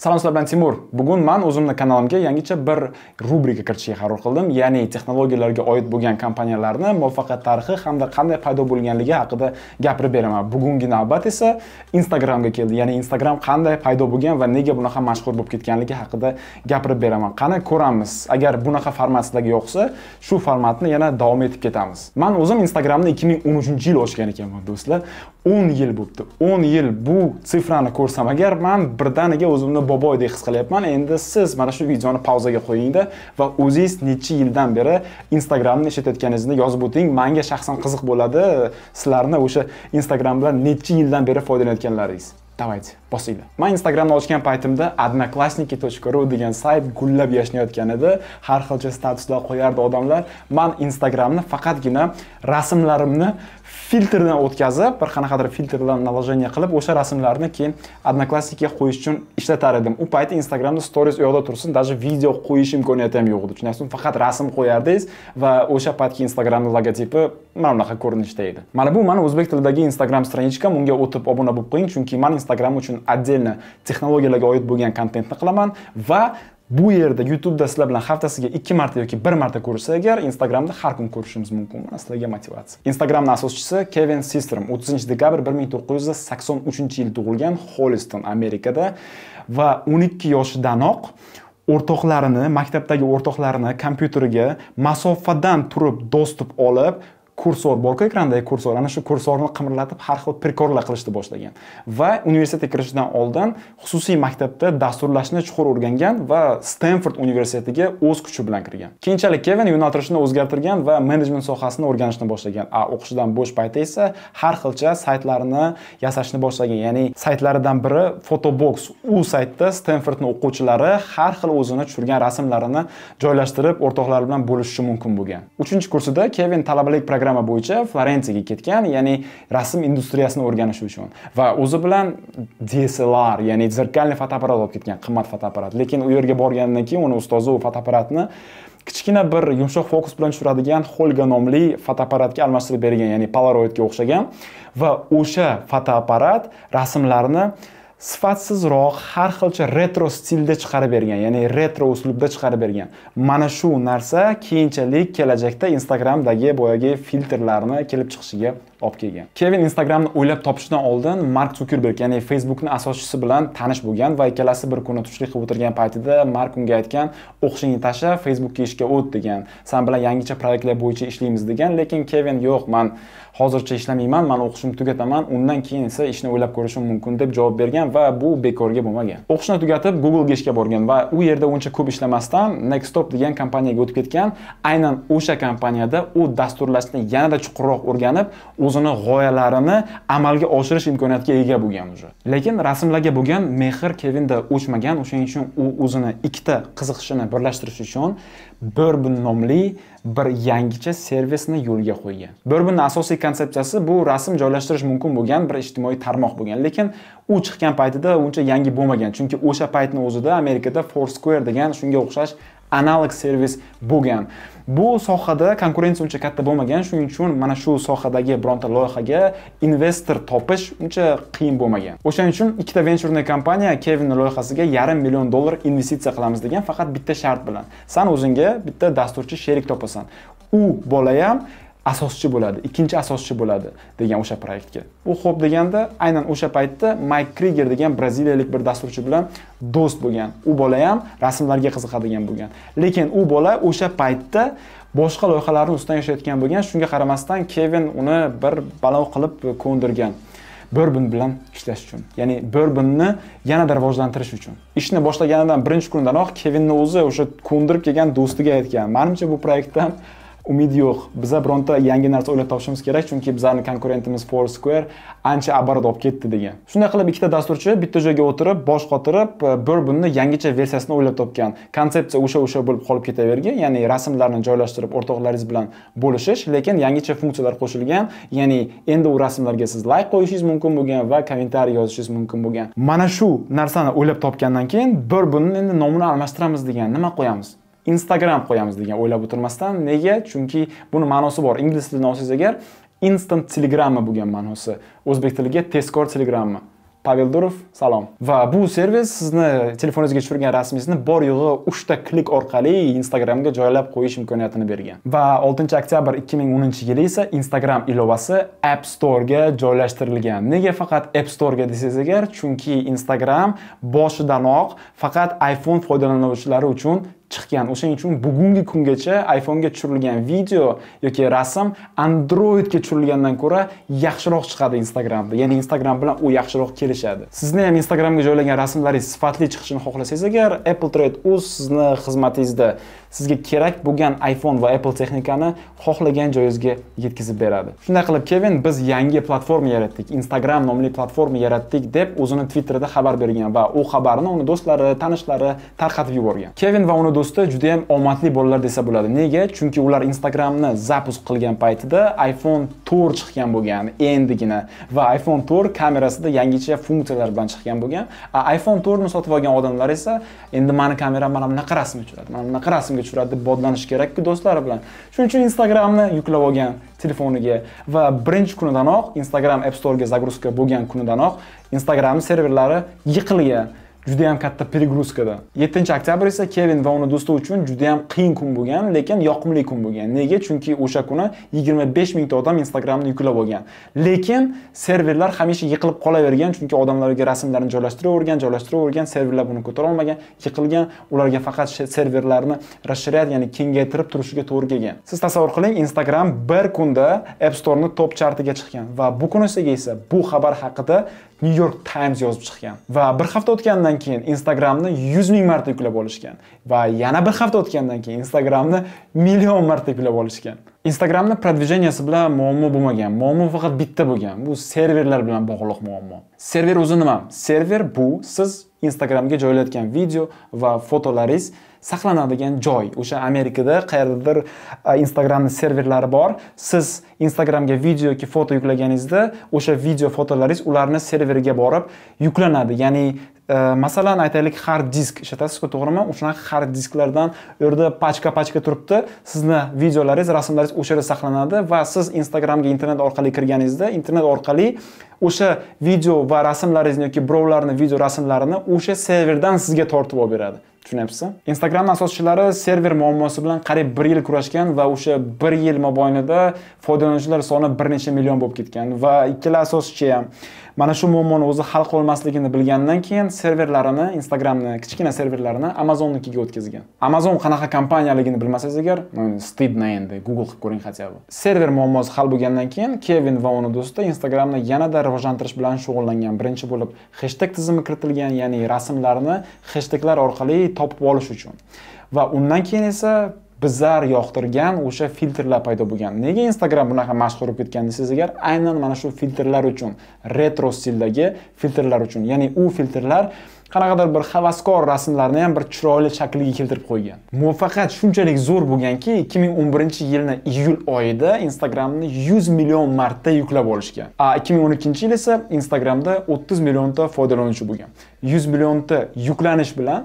Salom sizlar bilan Timur. Bugun men o'zimni kanalimga yangicha bir rubrika kiritishga qaror qildim, ya'ni texnologiyalarga oid bo'lgan kompaniyalarni muvaffaqiyat tarixi hamda qanday paydo bo'lganligi haqida gapirib beraman. Bugungi navbat esa Instagramga keldi, ya'ni Instagram qanday paydo bo'lgan va nega bunaqa mashhur bo'lib ketganligi haqida gapirib beraman. Qani ko'ramiz. Agar bunaqa format sizlarga yoqsa, shu formatni yana davom etib ketamiz. Men o'zim Instagramni 2013-yil ochgan ekanman, do'stlar. o'n yil bo'libdi o'n yil bu sifrani ko'rsam agar man birdaniga o'zimni boboydek his qilyapman endi siz mana shu videoni pauzaga qo'yingda va o'zingiz necha yildan beri instagramni ishlatayotganingizni yozib o'ting manga shaxsan qiziq bo'ladi sizlarni o'sha instagram bilan necha yildan beri foydalanayotganlaringiz давайте bosinglar man instagramni ochgan paytimda одноклассники точка ru degan sayt gullab yashnayotgan edi har xilcha statuslar qo'yardi odamlar man instagramni faqatgina rasmlarimni filtrdan o'tkazib bir qanaqadir filtrlar наложение qilib o'sha rasmlarni keyin одноклассникiga qo'yish uchun ishlatar edim u payt instagramda stories u yoqda tursin даже video qo'yish imkoniyati ham yo'q edi tushunyapsizmi faqat rasm qo'yardingiz va o'sha paytgi instagramni logotipi mana bunaqa ko'rinishda edi mana bu mani o'zbek tilidagi instagram страничкам unga o'tib obuna bo'lib qo'ying chunki man instagram uchun отдельно texnologiyalarga oid bo'lgan kontentni qilaman va bu yerda YouTube'da sizlar bilan haftasiga ikki marta yoki bir marta ko'rishsa agar Instagramda har kun ko'rishimiz mumkin. Mana sizlarga motivatsiya. Instagramning asoschisi Kevin Systrom 30-dekabr 1983-yil tug'ilgan Holliston, Amerikada va 12 yoshidanoq o'rtoqlarini, maktabdagi o'rtoqlarini kompyuteriga masofadan turib dostуп olib, kursor borku ekrandagi kursor ana shu kursorni qimirlatib har xil prikorlar qilishni boshlagan va universitetga kirishidan oldin xususiy maktabda dasturlashni chuqur o'rgangan va stenford universitetiga o'z kuchi bilan kirgan keyinchalik kevin yo'naltirishini o'zgartirgan va menejment sohasini o'rganishni boshlagan a o'qishidan bo'sh payti esa har xilcha saytlarni yasashni boshlagan ya'ni saytlaridan biri fotobox u saytda stenfordni o'quvchilari har xil o'zini tushirgan rasmlarini joylashtirib o'rtoqlari bilan bo'lishishi mumkin bo'lgan uchinchi kursida kevin talabalik programma programma bo'yicha florensiyaga ketgan ya'ni rasm industriyasini o'rganish uchun va o'zi bilan dslr ya'ni zirkalniy fotoapparat olib ketgan qimmat fotoapparat lekin u yerga borgandan keyin uni ustozi u fotoapparatni kichkina bir yumshoq fokus bilan tushiradigan holga nomli fotoapparatga almashtirib bergan ya'ni polaroidga o'xshagan va o'sha fotoapparat rasmlarni sifatsizroq har xilcha retro stilda chiqarib bergan ya'ni retro uslubda chiqarib bergan mana shu narsa keyinchalik kelajakda instagramdagi boyagi filtrlarni kelib chiqishiga olib kelgan kevin instagramni o'ylab topishdan oldin mark sukerberg ya'ni facebookni asoschisi bilan tanish bo'lgan va ikkalasi bir kuni tushlik qilib o'tirgan paytida mark unga aytgan o'qishingni tashla facebookka ishga o't degan san bilan yangicha proyektlar bo'yicha ishlaymiz degan lekin kevin yo'q man hozircha ishlamayman man o'qishimni tugataman undan keyin esa ishni o'ylab ko'rishim mumkin deb javob bergan va bu bekorga bo'lmagan o'qishni tugatib googlega ishga borgan va u yerda uncha ko'p ishlamasdan nextop degan kompaniyaga o'tib ketgan aynan o'sha kompaniyada u dasturlashni yanada chuqurroq o'rganib o'zini g'oyalarini amalga oshirish imkoniyatiga ega bo'lgan уже lekin rasmlarga bo'lgan mehr kevinda o'chmagan o'shaning uchun u o'zini ikkita qiziqishini birlashtirish uchun bourbon nomli bir yangicha servisni yo'lga qo'ygan bourbonni asosiy konsepsiyasi bu rasm joylashtirish mumkin bo'lgan bir ijtimoiy tarmoq bo'lgan lekin u chiqqan paytida uncha yangi bo'lmagan chunki o'sha paytni o'zida amerikada square degan shunga o'xshash analog servis bo'lgan bu sohada konkurensiya uncha katta bo'lmagan shuning uchun mana shu sohadagi bironta loyihaga investor topish uncha qiyin bo'lmagan o'shaning uchun ikkita venchurniy kompaniya kevinni loyihasiga yarim million dollar investitsiya qilamiz degan faqat bitta shart bilan san o'zingga bitta dasturchi sherik topasan u bola ham asoschi bo'ladi ikkinchi asoschi bo'ladi degan o'sha proyektga u xo'p deganda aynan o'sha paytda mayk kriger degan braziliyalik bir dasturchi bilan do'st bo'lgan u bola ham rasmlarga qiziqadigan bo'lgan lekin u bola o'sha paytda boshqa loyihalarni ustidan yashayotgan bo'lgan shunga qaramasdan kevin uni bir balo qilib ko'ndirgan burbin bilan ishlash uchun ya'ni burbinni yanada rivojlantirish uchun ishni boshlaganidan birinchi kundanoq kevinni o'zi o'sha ko'ndirib kelgan do'stiga aytgan manimcha bu proyektdan umid yo'q biza bironta yangi narsa o'ylab topishimiz kerak chunki bizani konkurentimiz square ancha abarat olib ketdi degan shunday qilib ikkita dasturchi bitta joyga o'tirib bosh qotirib e, burbunni yangicha versiyasini o'ylab topgan konsepsiya o'sha o'sha bo'lib qolib ketavergan ya'ni rasmlarni joylashtirib o'rtoqlaringiz bilan bo'lishish lekin yangicha funksiyalar qo'shilgan ya'ni endi u rasmlarga siz layk qo'yishingiz mumkin bo'lgan va kommentariy yozishingiz mumkin bo'lgan mana shu narsani o'ylab topgandan keyin bir bunni endi nomini almashtiramiz degan nima qo'yamiz instagram qo'yamiz degan o'ylab o'tirmasdan nega chunki buni ma'nosi bor ingliz tilini olsangiz agar instant telegramma bo'lgan ma'nosi o'zbek tiliga tezkor telegramma Pavel Durov, salom. Va bu servis sizni telefoningizga tushirgan rasmingizni bor yo'g'i 3 ta klik orqali Instagramga joylab qo'yish imkoniyatini bergan. Va 6-oktyabr 2010-yili esa Instagram ilovasi App storega joylashtirilgan. Nega faqat App storega desangiz agar, chunki Instagram boshidanoq faqat iPhone foydalanuvchilari uchun chiqqan o'shaning uchun bugungi kungacha iphonega tushirilgan video yoki rasm androidga tushirilgandan ko'ra yaxshiroq chiqadi instagramda ya'ni instagram bilan u yaxshiroq kelishadi sizni ham instagramga joylagan rasmlaringiz sifatli chiqishini xohlasangiz agar apple trade uz sizni xizmatingizda sizga kerak bo'lgan iPhone va Apple texnikani xohlagan joyingizga yetkazib beradi. Shunday qilib Kevin biz yangi platforma yaratdik, Instagram nomli platforma yaratdik deb o'zini Twitterda xabar bergan va u xabarni uni do'stlari, tanishlari tarqatib yuborgan. Kevin va uni do'sti juda ham omadli bolalar desa bo'ladi. Nega? Chunki ular Instagramni zapus qilgan paytida iPhone 4 chiqqan bo'lgan, endigina va iPhone 4 kamerasida yangicha funksiyalar bilan chiqqan bo'lgan. iPhone 4 ni sotib olgan odamlar esa endi mana kameram mana bunaqa rasm uchiradi, mana bunaqa rasmga qo'lga tushiradi deb bodlanish kerakku do'stlari bilan shuning uchun instagramni yuklab olgan telefoniga va birinchi kunidanoq instagram app storega загрузка bo'lgan kunidanoq instagramni serverlari yiqilgan juda ham katta перегрузкада 7 oktyabr esa kevin va uni do'sti uchun juda ham qiyin kun bo'lgan lekin yoqimli kun bo'lgan nega chunki o'sha kuni 25 mingta odam instagramni yuklab olgan lekin serverlar hamisha yiqilib qolavergan chunki odamlarga rasmlarni joylashtiravergan joylashtiravergan serverlar buni ko'tara olmagan yiqilgan ularga faqat serverlarni расширять ya'ni kengaytirib turishiga to'g'ri kelgan siz tasavvur qiling instagram bir kunda app storeni top chartiga chiqqan va bu kun esa bu xabar haqida new york times yozib chiqqan va bir hafta o'tgandan o'tgandan keyin instagramni yuz ming marta yuklab olishgan va yana bir hafta o'tgandan keyin instagramni million marta yuklab olishgan instagramni продвижениясi bilan muammo bo'lmagan muammo faqat bitta bo'lgan bu serverlar bilan bog'liq muammo server o'zi nima server bu siz instagramga joylayotgan video va fotolaringiz saqlanadigan joy o'sha amerikada qayerdadir instagramni serverlari bor siz instagramga video yoki foto yuklaganingizda o'sha video fotolaringiz ularni serveriga borib yuklanadi ya'ni e, masalan aytaylik hard disk ishlatasizku to'g'rimi o'shanaqa hard disklardan u yerda pachka pachka turibdi sizni videolaringiz rasmlaringiz o'sha yerda saqlanadi va siz instagramga internet orqali kirganingizda internet orqali o'sha video va rasmlaringizni yoki birovlarni video rasmlarini o'sha serverdan sizga tortib olib beradi tushunyapsizmi instagram asoschilari server muammosi bilan qariyb bir yil kurashgan va o'sha bir yil mobaynida foydalanuvchilar soni bir necha million bo'lib ketgan va ikkala asoschi ham mana shu muammoni o'zi hal qilolmasligini bilgandan keyin serverlarini instagramni kichkina serverlarini amazonnikiga o'tkazgan amazon qanaqa kompaniyaligini bilmasangiz agar stidno endi google qilib ko'ring хотя бы server muammosi hal bo'lgandan keyin kevin va uni do'sti instagramni yanada rivojlantirish bilan shug'ullangan birinchi bo'lib hashtag tizimi kiritilgan ya'ni rasmlarni hashtaglar orqali topib olish uchun va undan keyin esa bizlar yoqtirgan o'sha filtrlar paydo bo'lgan nega instagram bunaqa mashhur bo'lib ketgan desangiz agar aynan mana shu filtrlar uchun retro stildagi filtrlar uchun ya'ni u filtrlar qanaqadir bir havaskor rasmlarni ham bir chiroyli shakliga keltirib qo'ygan muvaffaqiyat shunchalik zo'r bo'lganki 2011 yilni iyul oyida instagramni 100 million marta yuklab olishgan a 2012 yil esa instagramda 30 millionta foydalanuvchi bo'lgan 100 millionta yuklanish bilan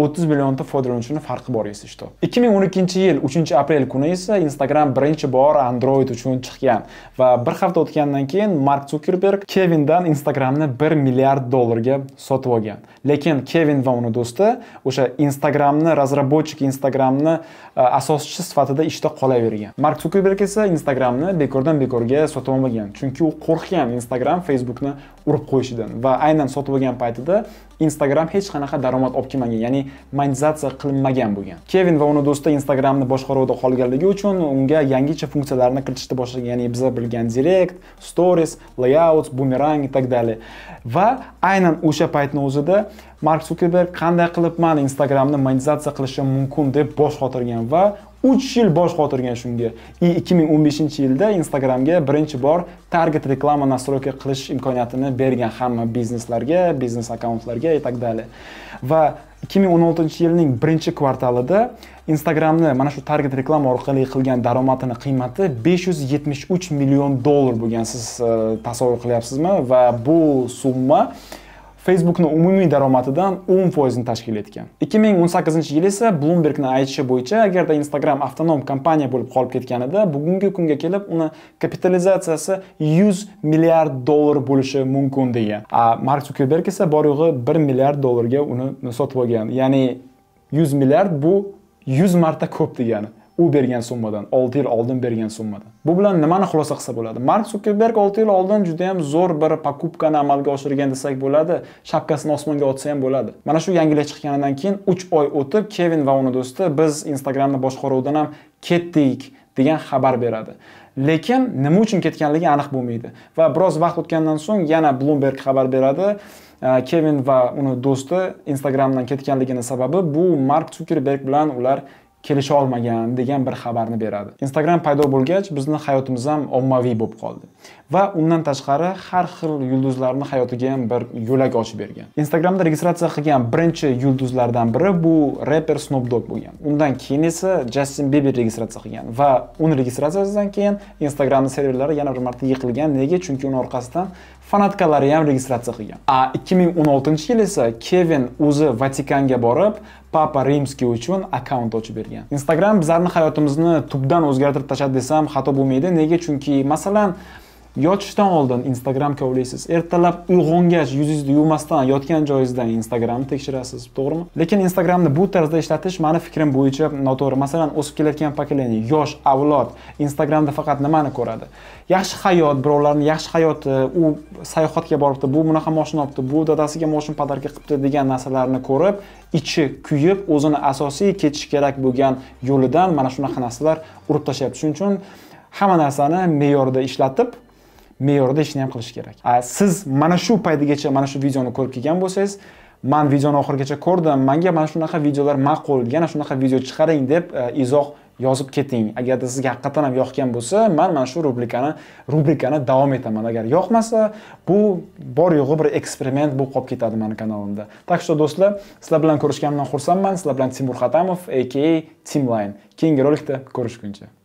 30 millionta foydalanuvchini farqi bor esa shu 2012 yil 3 aprel kuni esa instagram birinchi bor android uchun chiqqan va bir hafta o'tgandan keyin mark zukerberg kevindan instagramni 1 milliard dollarga sotib olgan lekin kevin va uni do'sti o'sha instagramni разработчик instagramni э, asoschisi sifatida ishda qolavergan mark Zuckerberg esa instagramni bekordan bekorga sotib olmagan chunki u qo'rqgan instagram facebookni urib qo'yishidan va aynan sotib olgan paytida Instagram hech qanaqa daromad olib kelmagan, ya'ni monetizatsiya qilinmagan bo'lgan. Kevin va uni do'sti Instagramni boshqaruvda qolganligi uchun unga yangicha funksiyalarni kiritishni boshlagan, ya'ni biza bilgan direct, stories, layouts, boomerang и так далее. Va aynan o'sha paytni o'zida Mark Zuckerberg qanday qilib men Instagramni monetizatsiya qilishim mumkin deb bosh qotirgan va 3 yil bosh qotirgan shunga и 2015 yilda instagramga birinchi bor target reklama nastroyka qilish imkoniyatini bergan hamma bizneslarga biznes akkauntlarga и так далее va 2016 yilning birinchi kvartalida instagramni mana shu target reklama orqali qilgan daromadini qiymati 573 million dollar bo'lgan siz e, tasavvur qilyapsizmi va bu summa Facebookni umumiy daromadidan 10 um foizini tashkil etgan. 2018 yil esa Bloombergni aytishi bo'yicha agarda Instagram avtonom kompaniya bo'lib qolib ketganida bugungi kunga kelib uni kapitalizatsiyasi 100 milliard dollar bo'lishi mumkin degan. a Mark Zuckerberg esa bor yo'g'i 1 milliard dollarga uni sotib olgan. Ya'ni 100 milliard bu 100 marta ko'p degani. u bergan summadan 6 yil oldin bergan summadan bu bilan nimani xulosa qilsa bo'ladi mark sukerberg 6 yil oldin juda yam zo'r bir pokupkani amalga oshirgan desak bo'ladi shapkasini osmonga otsa ham bo'ladi mana shu yangilik chiqqanidan keyin 3 oy o'tib kevin va uni do'sti biz instagramni boshqaruvdan ham ketdik degan xabar beradi lekin nima uchun ketganligi aniq bo'lmaydi va biroz vaqt o'tgandan so'ng yana bloomberg xabar beradi kevin va uni do'sti instagramdan ketganligini sababi bu mark sukerberg bilan ular kelisha olmagan degan bir xabarni beradi instagram paydo bo'lgach bizni hayotimiz ham ommaviy bo'lib qoldi va undan tashqari har xil yulduzlarni hayotiga ham bir yo'lak ochib bergan instagramda registratsiya qilgan birinchi yulduzlardan biri bu reper snop dog bo'lgan undan keyin esa jastin biber registratsiya qilgan va uni registratsiyasidan keyin instagramni serverlari yana bir marta yiqilgan nega chunki uni orqasidan fanatkalari ham registratsiya qilgan a 2016 yil esa kevin o'zi vatikanga borib papa rimskiy uchun akkaunt ochib bergan instagram bizlarni hayotimizni tubdan o'zgartirib tashladi desam xato bo'lmaydi nega chunki masalan yotishdan oldin instagram ulaysiz ertalab uyg'ongach yuzingizni yuvmasdan yotgan joyingizdan instagramni tekshirasiz to'g'rimi lekin instagramni bu tarzda ishlatish mani fikrim bo'yicha noto'g'ri masalan o'sib kelayotgan pokolение yosh avlod instagramda faqat nimani ko'radi yaxshi hayot birovlarni yaxshi hayoti e, u sayohatga boribdi bu bunaqa moshina olibdi bu dadasiga moshina podarka qilibdi degan narsalarni ko'rib ichi kuyib o'zini asosiy ketishi kerak bo'lgan yo'lidan mana shunaqa narsalar urib tashlayapti shuning uchun hamma narsani me'yorda ishlatib me'yorida ishni ham qilish kerak siz mana shu paytgacha mana shu videoni ko'rib kelgan bo'lsangiz man videoni oxirigacha ko'rdim manga mana shunaqa videolar ma'qul yana shunaqa video chiqaring deb e, izoh yozib keting agarda sizga haqiqatdan ham yoqgan bo'lsa man mana shu rubrikani rubrikani davom etaman agar yoqmasa bu bor yo'g'i bir eksperiment bo'lib qolib ketadi mani kanalimda так что do'stlar sizlar bilan ko'rishganimdan xursandman sizlar bilan timur hatamov aka timline keyingi rolikda ko'rishguncha